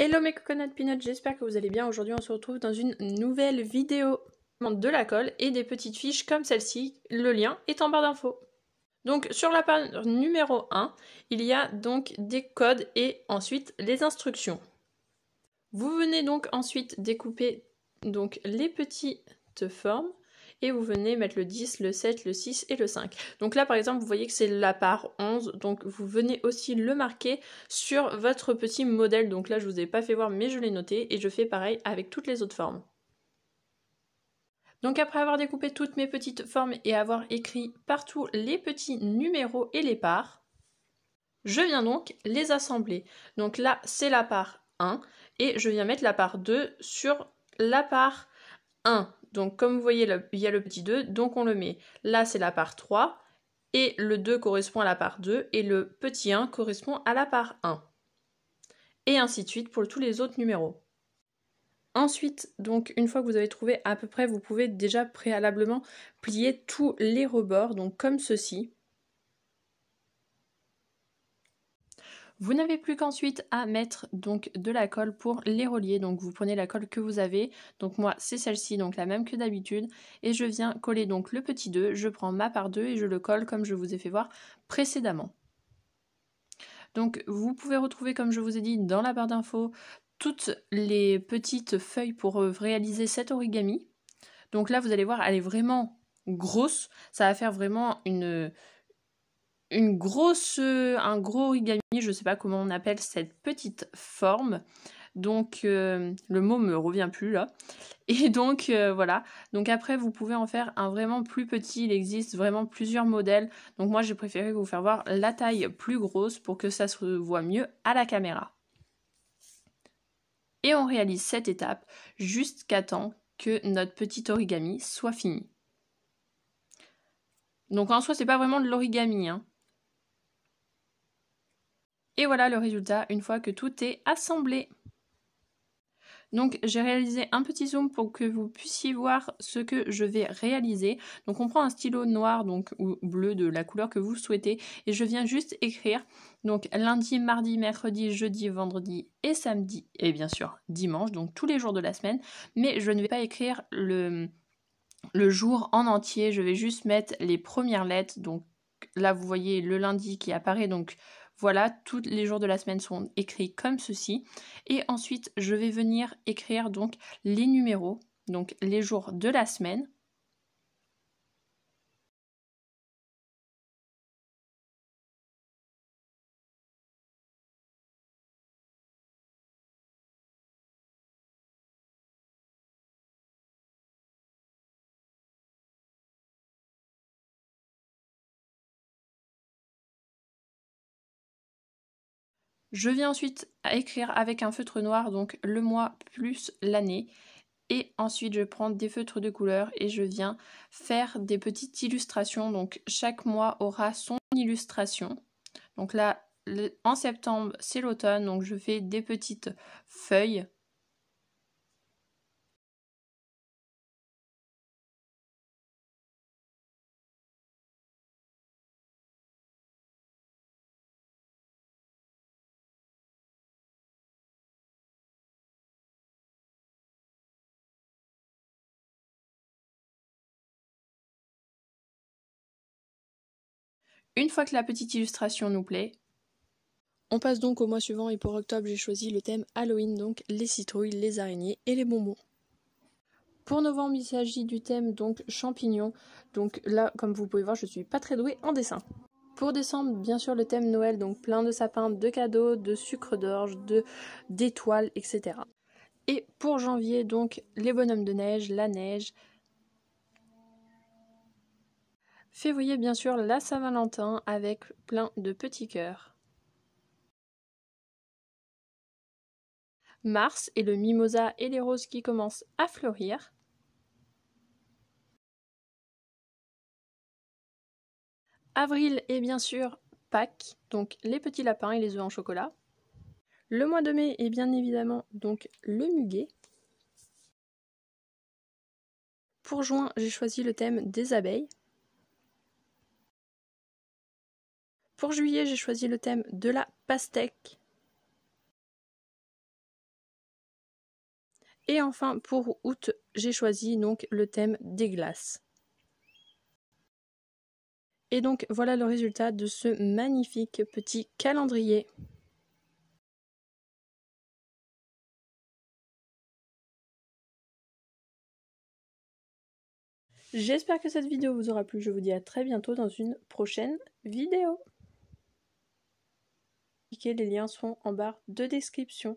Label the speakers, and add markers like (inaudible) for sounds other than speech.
Speaker 1: Hello mes coconut peanuts, j'espère que vous allez bien. Aujourd'hui on se retrouve dans une nouvelle vidéo de la colle et des petites fiches comme celle-ci. Le lien est en barre d'infos. Donc sur la page numéro 1, il y a donc des codes et ensuite les instructions. Vous venez donc ensuite découper donc les petites formes et vous venez mettre le 10, le 7, le 6 et le 5. Donc là par exemple vous voyez que c'est la part 11 donc vous venez aussi le marquer sur votre petit modèle. Donc là je vous ai pas fait voir mais je l'ai noté et je fais pareil avec toutes les autres formes. Donc après avoir découpé toutes mes petites formes et avoir écrit partout les petits numéros et les parts, je viens donc les assembler. Donc là, c'est la part 1 et je viens mettre la part 2 sur la part 1. Donc comme vous voyez, il y a le petit 2, donc on le met. Là, c'est la part 3, et le 2 correspond à la part 2, et le petit 1 correspond à la part 1. Et ainsi de suite pour tous les autres numéros. Ensuite, donc une fois que vous avez trouvé à peu près, vous pouvez déjà préalablement plier tous les rebords, donc comme ceci. Vous n'avez plus qu'ensuite à mettre donc de la colle pour les relier. Donc vous prenez la colle que vous avez. Donc moi c'est celle-ci, donc la même que d'habitude. Et je viens coller donc le petit 2. Je prends ma part 2 et je le colle comme je vous ai fait voir précédemment. Donc vous pouvez retrouver comme je vous ai dit dans la barre d'infos toutes les petites feuilles pour euh, réaliser cette origami. Donc là vous allez voir elle est vraiment grosse. Ça va faire vraiment une, une grosse, euh, un gros origami, je sais pas comment on appelle cette petite forme. Donc euh, le mot me revient plus là. (laughs) Et donc euh, voilà. Donc après vous pouvez en faire un vraiment plus petit. Il existe vraiment plusieurs modèles. Donc moi j'ai préféré vous faire voir la taille plus grosse pour que ça se voit mieux à la caméra. Et on réalise cette étape jusqu'à temps que notre petit origami soit fini. Donc en soi c'est pas vraiment de l'origami. Hein. Et voilà le résultat une fois que tout est assemblé. Donc j'ai réalisé un petit zoom pour que vous puissiez voir ce que je vais réaliser. Donc on prend un stylo noir donc, ou bleu de la couleur que vous souhaitez et je viens juste écrire donc lundi, mardi, mercredi, jeudi, vendredi et samedi et bien sûr dimanche, donc tous les jours de la semaine. Mais je ne vais pas écrire le, le jour en entier, je vais juste mettre les premières lettres. Donc là vous voyez le lundi qui apparaît donc voilà, tous les jours de la semaine sont écrits comme ceci. Et ensuite, je vais venir écrire donc les numéros, donc les jours de la semaine. Je viens ensuite à écrire avec un feutre noir, donc le mois plus l'année. Et ensuite, je prends des feutres de couleur et je viens faire des petites illustrations. Donc, chaque mois aura son illustration. Donc là, en septembre, c'est l'automne. Donc, je fais des petites feuilles Une fois que la petite illustration nous plaît, on passe donc au mois suivant et pour octobre j'ai choisi le thème Halloween, donc les citrouilles, les araignées et les bonbons. Pour novembre, il s'agit du thème donc champignons. Donc là, comme vous pouvez voir, je ne suis pas très douée en dessin. Pour décembre, bien sûr, le thème Noël, donc plein de sapins, de cadeaux, de sucre d'orge, de d'étoiles, etc. Et pour janvier, donc les bonhommes de neige, la neige, Février, bien sûr, la Saint-Valentin avec plein de petits cœurs. Mars et le mimosa et les roses qui commencent à fleurir. Avril et bien sûr Pâques, donc les petits lapins et les œufs en chocolat. Le mois de mai est bien évidemment donc le muguet. Pour juin, j'ai choisi le thème des abeilles. Pour juillet, j'ai choisi le thème de la pastèque. Et enfin, pour août, j'ai choisi donc le thème des glaces. Et donc voilà le résultat de ce magnifique petit calendrier. J'espère que cette vidéo vous aura plu, je vous dis à très bientôt dans une prochaine vidéo les liens sont en barre de description.